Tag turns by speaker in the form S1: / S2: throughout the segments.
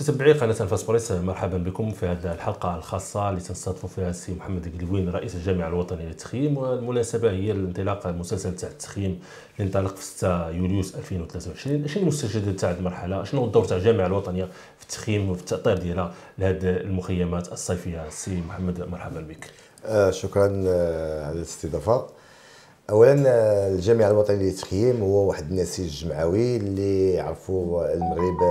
S1: متتبعي قناة الفاسبريس مرحبا بكم في هذه الحلقة الخاصة اللي تنستضف فيها السي محمد قلوين رئيس الجامعة الوطنية للتخييم والمناسبة هي الانطلاق المسلسل تاع التخييم اللي انطلق في 6 يوليو 2023 شنو المستجدات تاع المرحلة شنو الدور تاع الجامعة الوطنية في التخييم وفي التأطير ديالها لهذه المخيمات الصيفية السي محمد مرحبا بك
S2: آه شكرا آه، على الاستضافة اولا الجامع الوطني للتخييم هو واحد النسيج جمعوي اللي عرفوا المغرب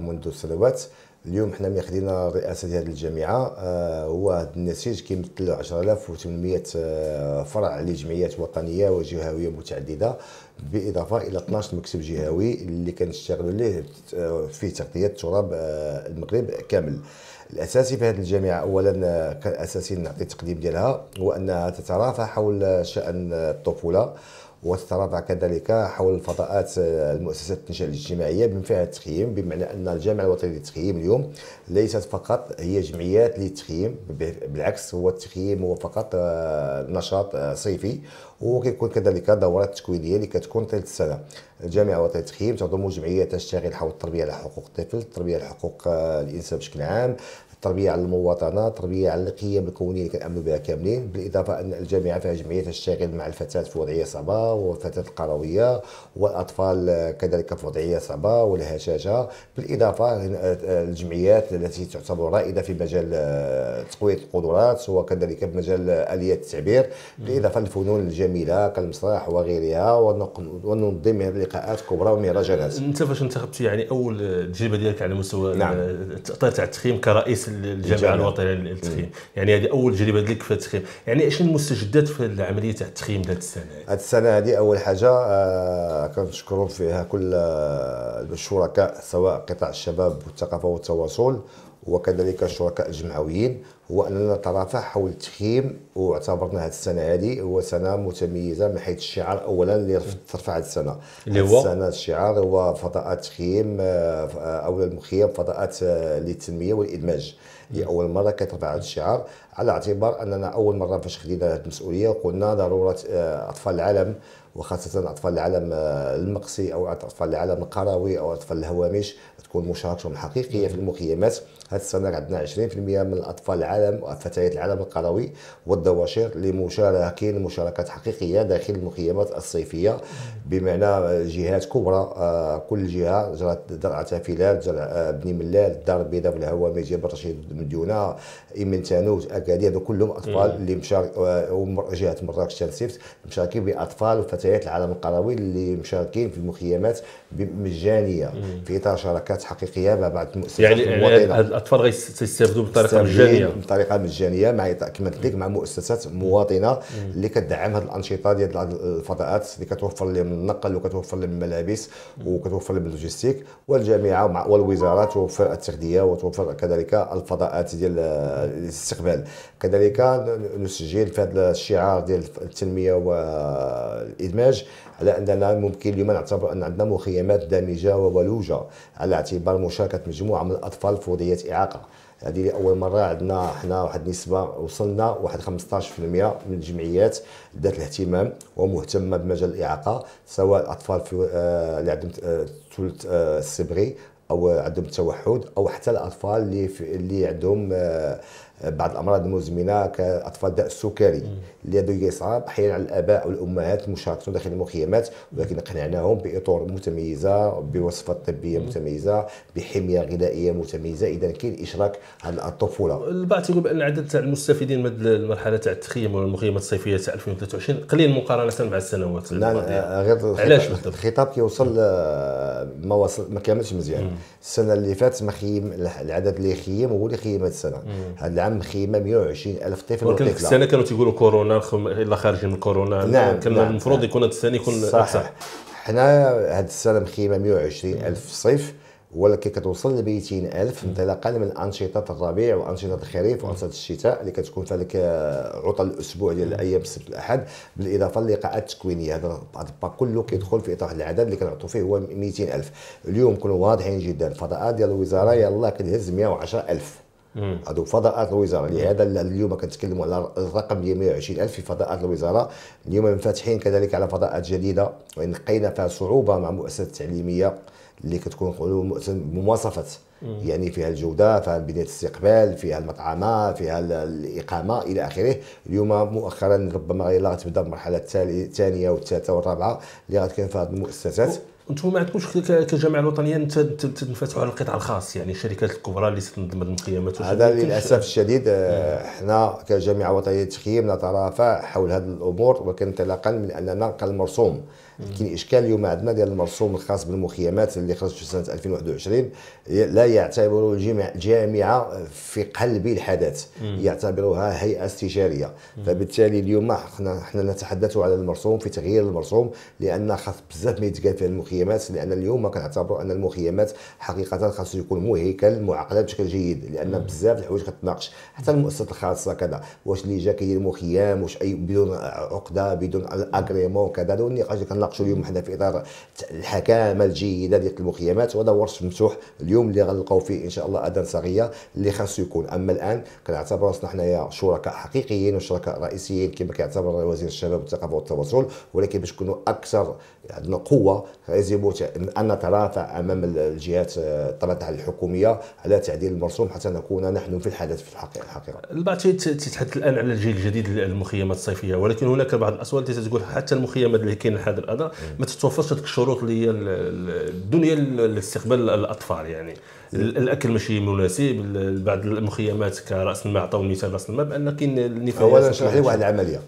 S2: منذ سنوات اليوم حنا ملي خدينا رئاسه هذه الجامعه آه، هو هذا النسيج كيمثل 10800 آه، فرع لجمعيات وطنيه وجهويه متعدده بالاضافه الى 12 مكتب جهوي اللي كنشتغلوا ليه آه، في تغطيه تراب المغرب كامل الاساسي في هذه الجامعه اولا كان اساسي نعطي التقديم ديالها هو انها تترافع حول شان الطفوله والتراضع كذلك حول الفضاءات المؤسسات التنشئه الاجتماعيه بما فيها التخييم بمعنى ان الجامعه الوطنيه للتخييم اليوم ليست فقط هي جمعيات للتخييم بالعكس هو التخييم هو فقط آه، نشاط آه، صيفي وكيكون كذلك دورات تكوينيه اللي كتكون طيله السنه الجامعه الوطنيه للتخييم تنظم جمعيات تشتغل حول التربيه على حقوق الطفل التربيه على حقوق الانسان بشكل عام التربيه على المواطنه التربيه على القيم الكونيه اللي كنامنوا بها كاملين بالاضافه ان الجامعه فيها جمعيه تشتغل مع الفتاه في وضعيه صعبه والفتاه القرويه والاطفال كذلك في وضعيه صعبه والهشاشه بالاضافه الجمعيات التي تعتبر رائده في مجال آه، تقويه القدرات وكذلك في مجال اليات التعبير بالاضافه للفنون الجامعيه الجميله كالمسرح وغيرها وننظم لقاءات كبرى ومهرجانات انت
S1: فاش انتخبت يعني اول تجربه ديالك على مستوى نعم. تاع التخييم كرئيس الجامعه الوطنيه للتخييم يعني هذه اول تجربه ديالك في التخييم يعني شنو المستجدات في العمليه تاع التخييم هذه السنه هذه
S2: السنه هذه اول حاجه آه كنشكروا فيها كل
S1: آه،
S2: الشركاء سواء قطاع الشباب والثقافه والتواصل وكذلك الشركاء الجمعويين هو اننا ترافع حول التخييم واعتبرنا هذه السنه هذه هو سنه متميزه من حيث الشعار اولا اللي ترفع هذه السنه اللي هو السنه الشعار هو فضاءات تخييم آه، آه، او المخيم فضاءات آه، للتنميه والادماج لاول مره كترفع هذا الشعار على اعتبار اننا اول مره فاش خدينا هذه المسؤوليه قلنا ضروره اطفال العالم وخاصه اطفال العالم آه، المقصي او اطفال العالم القروي او اطفال الهوامش تكون مشاركتهم الحقيقيه في المخيمات هذه السنه عندنا 20% من الاطفال العالم وفتيات العالم القروي والدواشر اللي مشاركين مشاركات حقيقيه داخل المخيمات الصيفيه بمعنى جهات كبرى آه، كل جهه جرات درعة تافيلات درع آه، بني ملال الدار البيضاء في الهوامش جبل رشيد مديونه ايمن تانوت اكادير كلهم اطفال اللي مشارك جهة مراكش تنسيفت مشاركين باطفال وفتيات مؤسسات العالم القروي اللي مشاركين في مخيمات مجانيه في اطار شراكات حقيقيه مع بعض المؤسسات يعني المواطنه يعني
S1: الاطفال غيستافدوا بطريقه مجانيه
S2: بطريقه مجانيه مع كما قلت لك مع مؤسسات مواطنه اللي كتدعم هذه الانشطه ديال الفضاءات اللي كتوفر لهم النقل وكتوفر لهم الملابس وكتوفر لهم اللوجيستيك والجامعه والوزارات توفر التغذيه وتوفر كذلك الفضاءات ديال الاستقبال كذلك نسجل في هذا الشعار ديال التنميه و الادماج على اننا ممكن اليوم نعتبر ان عندنا مخيمات دامجه وولوجه على اعتبار مشاركه مجموعه من الاطفال بوضعيه اعاقه هذه لاول مره عندنا حنا واحد النسبه وصلنا واحد 15% من الجمعيات ذات الاهتمام ومهتمه بمجال الاعاقه سواء الاطفال في آه، اللي عندهم آه، ثلث الصبغي آه، او عندهم التوحد او حتى الاطفال اللي اللي عندهم بعض الامراض المزمنه كاطفال داء السكري اللي لديه يصعب احيانا على الاباء والامهات مشاركتهم داخل المخيمات ولكن اقنعناهم باطار متميزه بوصفه طبيه متميزه بحميه غذائيه متميزه اذا كاين اشراك على الطفوله
S1: البعض تيقول بان عدد تاع المستفيدين من المرحله تاع التخييم والمخيمات الصيفيه تاع 2023 قليل مقارنه مع السنوات الماضيه غير علاش
S2: الخطاب كيوصل آه، ما وصل ما كملش مزيان السنه اللي فاتت ما خيم العدد اللي خيم هو اللي خيم هذه السنه هذا عام خيمه 120 الف طفل ولكن في السنه كانوا
S1: تيقولوا كورونا الا خارجين من كورونا نعم كان نعم, نعم. المفروض نعم. يكون هذه السنه يكون صح أكثر.
S2: حنا هذه السنه مخيمه 120 الف في الصيف ولكن كتوصل ل 200 الف انطلاقا من انشطه الربيع وانشطه الخريف وانشطه الشتاء اللي كتكون في هذاك عطل الاسبوع ديال الايام السبت الاحد بالاضافه للقاءات التكوينيه هذا الباك كله كيدخل في اطار العدد اللي كنعطوا فيه هو 200 الف اليوم كنوا واضحين جدا الفضاءات ديال الوزاره يلاه كنهز 110 الف هذو فضاءات الوزاره لهذا اليوم كنتكلموا على الرقم 120000 في فضاءات الوزاره اليوم منفتحين كذلك على فضاءات جديده وان لقينا فيها صعوبه مع مؤسسه تعليميه اللي كتكون بمواصفه يعني فيها الجوده فيها بنيه الاستقبال فيها المطعمه فيها الاقامه الى اخره اليوم مؤخرا ربما غير غتبدا المرحله الثانيه والثالثه والرابعه اللي غتكون في هذه المؤسسات
S1: انتم ما عندكمش كجامعه الوطنيه تنفتحوا على القطاع الخاص يعني الشركات الكبرى اللي تنظم المقيمات هذا للاسف
S2: الشديد آه، نعم. حنا كجامعه وطنيه تخييم نترافع حول هذه الامور ولكن انطلاقا من اننا كالمرسوم كاين اشكال اليوم عندنا ديال المرسوم الخاص بالمخيمات اللي خرج في سنه 2021 لا يعتبر الجامعه في قلب الحدث يعتبرها هيئه استشاريه فبالتالي اليوم حنا حنا نتحدث على المرسوم في تغيير المرسوم لان خاص بزاف ما يتقال في المخيمات لان اليوم كنعتبروا ان المخيمات حقيقه خاص يكون مهيكل معقده بشكل جيد لان بزاف الحوايج كتناقش حتى المؤسسات الخاصه كذا واش اللي جا كيدير مخيم واش اي بدون عقده بدون اغريمون كذا هذا النقاش اللي غنناقشوا اليوم حنا في اطار الحكامه الجيده ديال المخيمات وهذا ورش مفتوح اليوم اللي غنلقاو فيه ان شاء الله اذان صغيره اللي خاصو يكون اما الان كنعتبر راسنا حنايا شركاء حقيقيين وشركاء رئيسيين كما كيعتبر وزير الشباب والثقافه والتواصل ولكن باش نكونوا اكثر عندنا قوه يجب ان نترافع امام الجهات آه، الطرح الحكوميه على تعديل المرسوم حتى نكون نحن في الحدث في الحقيقه,
S1: الحقيقة. البعض تتحدث الان على الجيل الجديد للمخيمات الصيفيه ولكن هناك بعض الاصوات تقول حتى المخيمات اللي كاين حاضر هذا ما تتوفرش هذيك الشروط اللي هي الدنيا لاستقبال الاطفال يعني الاكل ماشي مناسب بعض المخيمات كراس الماء عطاو مثال راس الماء بان كاين النفايات اولا نشرح لك واحد نعم. العمليه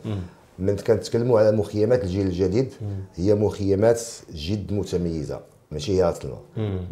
S2: من كنتكلموا على مخيمات الجيل الجديد هي مخيمات جد متميزه ماشي هي اصلا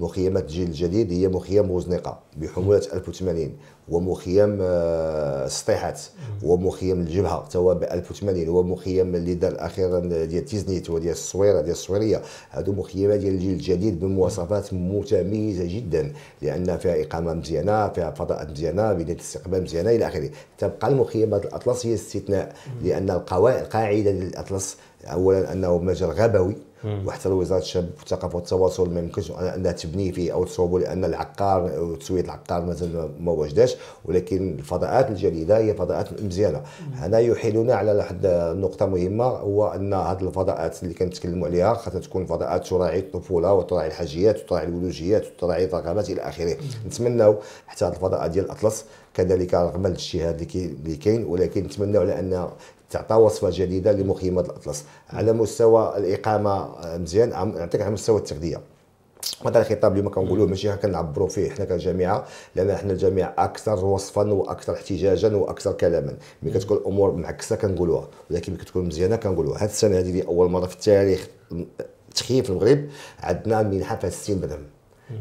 S2: مخيمات الجيل الجديد هي مخيم وزنيقه بحموله 1080 ومخيم آه، سطيحات ومخيم الجبهه حتى هو ب 1080 ومخيم اللي دار اخيرا ديال تيزنيت وديال الصويره ديال الصويريه هادو مخيمات ديال الجيل الجديد بمواصفات متميزه جدا لان فيها اقامه مزيانه فيها فضاءات مزيانه بنيه استقبال مزيانه الى اخره تبقى المخيمات الاطلس هي استثناء لان القواعد القاعده ديال الاطلس اولا انه مجال غابوي وحتى وزاره الشباب والثقافه والتواصل ما يمكنش انها تبني فيه او تصوبه لان العقار وتسويه العقار مازال ما وجداش ولكن الفضاءات الجديده هي فضاءات مزيانه هنا يحيلنا على واحد النقطه مهمه هو ان هذه الفضاءات اللي كنتكلموا عليها خاصها تكون فضاءات تراعي الطفوله وتراعي الحاجيات وتراعي الولوجيات وتراعي الرغبات الى اخره نتمناو حتى هذه الفضاءات ديال الاطلس كذلك رغم الاجتهاد اللي كاين ولكن نتمنى على ان تعطى وصفه جديده لمخيمات الاطلس على مستوى الاقامه آه، مزيان نعطيك على مستوى التغذيه هذا الخطاب اللي ما كنقولوه ماشي كنعبروا فيه حنا كجامعه لان حنا الجامعه اكثر وصفا واكثر احتجاجا واكثر كلاما ملي كتكون الامور معكسه كنقولوها ولكن ملي كتكون مزيانه كنقولوها هذه السنه هذه اول مره في التاريخ تخييم في المغرب عندنا منحه فيها 60 درهم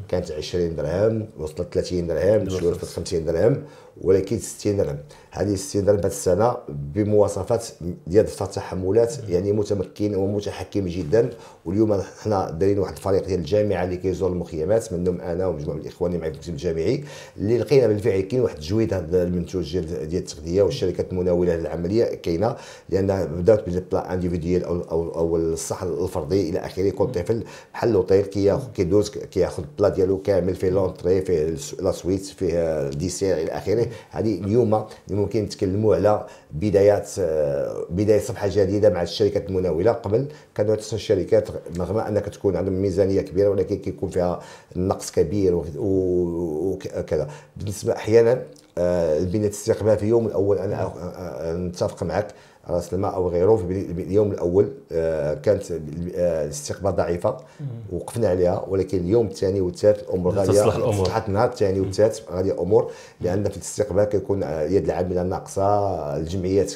S2: كانت 20 درهم وصلت 30 درهم شويه وصلت 50 درهم ولكن 60 درهم هذه 60 درهم هذه السنه بمواصفات ديال دفتر التحملات يعني متمكن ومتحكم جدا واليوم حنا دايرين واحد الفريق ديال الجامعه اللي كيزور المخيمات منهم انا ومجموعه من الاخوان اللي معي في المكتب الجامعي اللي لقينا بالفعل كاين واحد التجويد هذا المنتوج ديال التغذيه والشركات المناوله للعمليه كاينه لان بدات بالبلا انديفيديال او او, الصح الصحن الفردي الى اخره كل طفل بحال لوطيل كياخذ كيدوز كياخذ البلا ديالو كامل فيه لونتري فيه لا سويت فيه الديسير الى اخره هذه اليوم ممكن نتكلموا على بدايات بدايه صفحه جديده مع الشركات المناوله قبل كانوا الشركات رغم انك تكون عندهم ميزانيه كبيره ولكن كيكون فيها نقص كبير وكذا بالنسبه احيانا البنيه الاستقبال في يوم الاول انا نتفق معك راس الماء او غيره في اليوم الاول آه، كانت آه، الاستقبال ضعيفه وقفنا عليها ولكن اليوم الثاني والثالث الامور غاليه تصلحت النهار الثاني والثالث غادي امور لان في الاستقبال كيكون آه، يد العامله ناقصه الجمعيات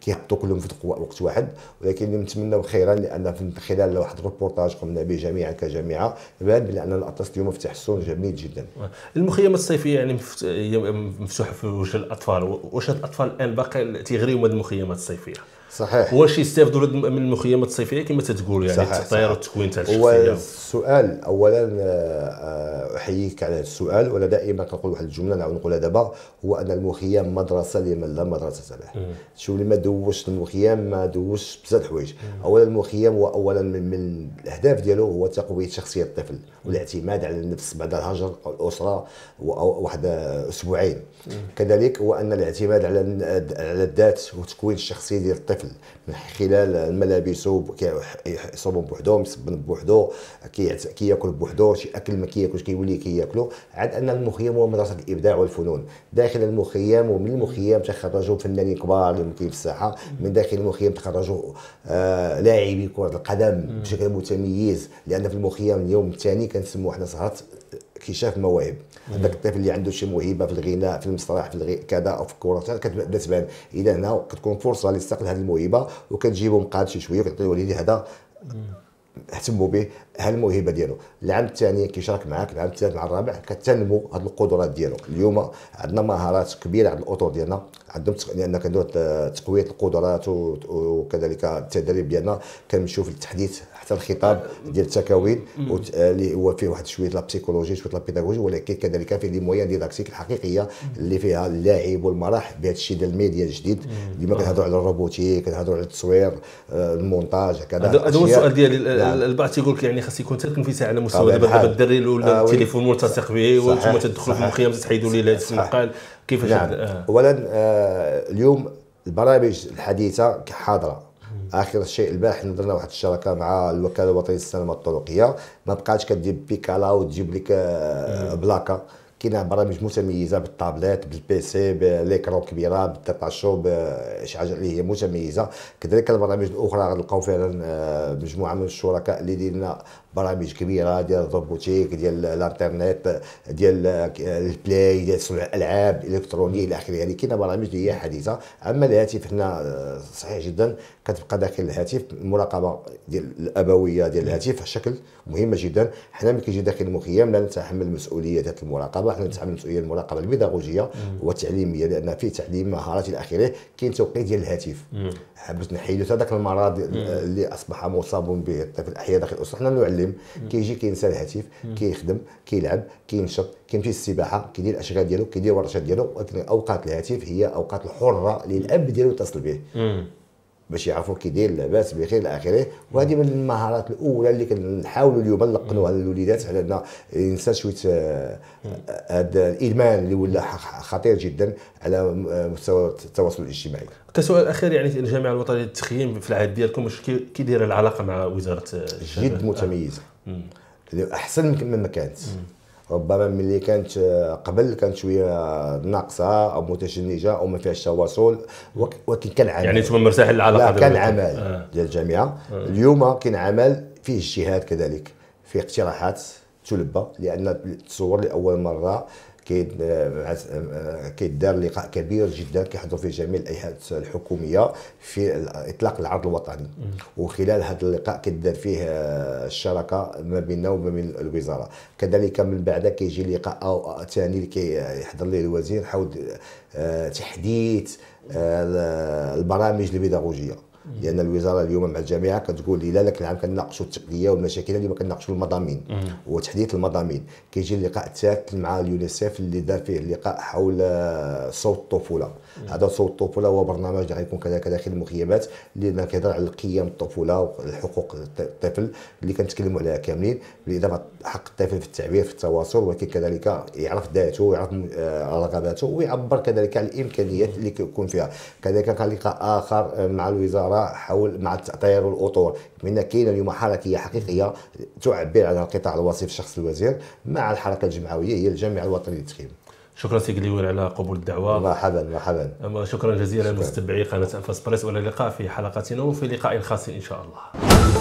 S2: كيحطوا كلهم في وقت واحد ولكن نتمنوا خيرا لان من خلال واحد الريبورتاج قمنا به جميعا كجامعه بان بان الاطلس
S1: اليوم في تحسن جميل جدا المخيمات الصيفيه يعني مفتوحه في وجه الاطفال واش الاطفال الان باقي تيغريو هذه المخيمات الصيفيه Sophia. صحيح واش يستافدوا من المخيمات الصيفيه كما تتقول يعني التطير والتكوين تاع الشخصيه هو السؤال اولا آه،
S2: آه، احييك على السؤال وانا دائما كنقول واحد الجمله نعاود نقولها دابا هو ان المخيم مدرسه لمن لا مدرسه له شو اللي ما دوش المخيم ما دوش بزاف الحوايج اولا المخيم هو اولا من, من الاهداف ديالو هو تقويه شخصيه الطفل والاعتماد على النفس بعد الهجر الاسره واحد آه، اسبوعين كذلك هو ان الاعتماد على على الذات وتكوين الشخصيه ديال الطفل من خلال ملابسه يصوبهم بوحدهم يصبن بوحدو كياكل بوحدو شي اكل ما كياكلش كيولي كياكلو عاد ان المخيم هو مدرسه الابداع والفنون داخل المخيم ومن المخيم تخرجوا فنانين كبار اللي ممكن في الساحه من داخل المخيم تخرجوا آه لاعبي كره القدم بشكل متميز لان في المخيم اليوم الثاني كنسموه حنا سهره آه، اكتشاف المواهب هذاك الطفل اللي عنده شي موهبه في الغناء في المسرح في الغي... كذا او في الكره كتبان الى هنا كتكون فرصه لاستقل هذه الموهبه وكتجيبهم مقاد شي شويه كتعطي وليدي هذا اهتموا به الموهبه ديالو العام الثاني كيشارك معاك العام الثالث مع الرابع كتنمو هذه القدرات ديالو اليوم عندنا مهارات كبيره عند الاطر ديالنا عندهم لان كنديروا تقويه القدرات وكذلك التدريب ديالنا كنمشيو في التحديث حتى الخطاب ديال التكاوين اللي هو فيه واحد شويه لابسيكولوجي شويه لابيداغوجي ولكن كذلك فيه لي مويان ديداكتيك الحقيقيه اللي فيها اللاعب والمراح بهذا الشيء ديال الميديا الجديد ديما كنهضروا على الروبوتيك كنهضروا على التصوير آه،
S1: المونتاج هكذا هذا هو السؤال ديالي نعم. البعض يقول لك يعني خاص يكون ساعه على مستوى دابا الدري ولا التليفون آه، ملتصق به وانتم تدخلوا في المخيم تحيدوا لي هذا النقال كيفاش نعم. آه.
S2: اولا آه اليوم البرامج الحديثه حاضره اخر شيء البارح درنا واحد الشراكه مع الوكاله الوطنيه للسلامه الطرقيه ما بقاتش كدير بيكالا وتجيب لك آه، بلاكه كاين برامج متميزه بالطابلات بالبيسي بالليكرون كبيره بالتطاشو شي حاجه اللي هي متميزه كذلك البرامج الاخرى غنلقاو فعلا آه، مجموعه من الشركاء اللي ديرنا برامج كبيره ديال الروبوتيك ديال الانترنت ديال آه، البلاي ديال صنع الالعاب الالكترونيه الى اخره يعني كاين برامج اللي هي حديثه اما الهاتف هنا آه، صحيح جدا كتبقى داخل الهاتف المراقبه ديال الابويه ديال الهاتف شكل مهمه جدا حنا ملي كيجي داخل المخيم لا نتحمل المسؤوليه ديال المراقبه حنا نتحمل المسؤوليه المراقبه البيداغوجيه والتعليميه لان في تعليم مهارات الى اخره كاين توقيت ديال الهاتف باش نحيدوا هذاك المرض اللي اصبح مصاب به الطفل الاحياء داخل الاسره حنا نعلم كيجي كينسى الهاتف كيخدم كيلعب كينشط كيمشي السباحه كيدير الاشغال ديالو كيدير الورشات ديالو ولكن اوقات الهاتف هي اوقات الحره للاب ديالو يتصل به باش يعرفوا كي داير لاباس بخير الى اخره وهذه من المهارات الاولى اللي كنحاولوا اليوم نلقنوها للوليدات على ان الانسان شويه هذا آه، آه، الادمان اللي ولا خطير جدا على مستوى التواصل الاجتماعي
S1: كسؤال اخير يعني الجامعه الوطنيه للتخييم في العهد ديالكم كي داير العلاقه مع وزاره الشباب جد متميزه آه.
S2: احسن من ما كانت ربما ملي كانت قبل كانت شويه ناقصه او متشنجه او ما فيهاش تواصل ولكن كان عمل يعني انتم مرتاح للعلاقه لا كان عمل آه. ديال الجامعه آه. اليوم كاين عمل فيه اجتهاد كذلك فيه اقتراحات تلبى لان تصور لاول مره كيدار آه، لقاء كبير جدا كيحضر فيه جميع الايحاءات الحكوميه في اطلاق العرض الوطني وخلال هذا اللقاء كيدار فيه آه، الشراكه ما بيننا وما بين الوزاره كذلك من بعد كيجي لقاء ثاني اللي كيحضر ليه الوزير حول آه، تحديث البرامج البيداغوجيه لان الوزاره اليوم مع الجامعه كتقول لي لا لك العام كنناقشوا التقنيه والمشاكل اللي ما كنناقشوا المضامين وتحديث المضامين كيجي اللقاء الثالث مع اليونيسيف اللي دار فيه اللقاء حول آه، صوت الطفوله هذا صوت الطفوله هو برنامج اللي غيكون كذلك داخل المخيمات اللي كيهضر على قيم الطفوله وحقوق الطفل اللي كنتكلموا عليها كاملين بالاضافه حق الطفل في التعبير في التواصل ولكن كذلك يعرف ذاته ويعرف آه، رغباته ويعبر كذلك على الامكانيات اللي كيكون فيها كذلك كان لقاء اخر آه، مع الوزاره الاراء حول مع التاطير والاطور من كاين اليوم حركيه حقيقيه تعبر على القطاع الوصيف شخص الوزير
S1: مع الحركه الجمعويه هي الجامع الوطني للتخييم شكرا سي قليوال على قبول الدعوه مرحبا مرحبا شكرا جزيلا مستمعي قناه الفاس بريس والى اللقاء في حلقتنا في لقاء خاص ان شاء الله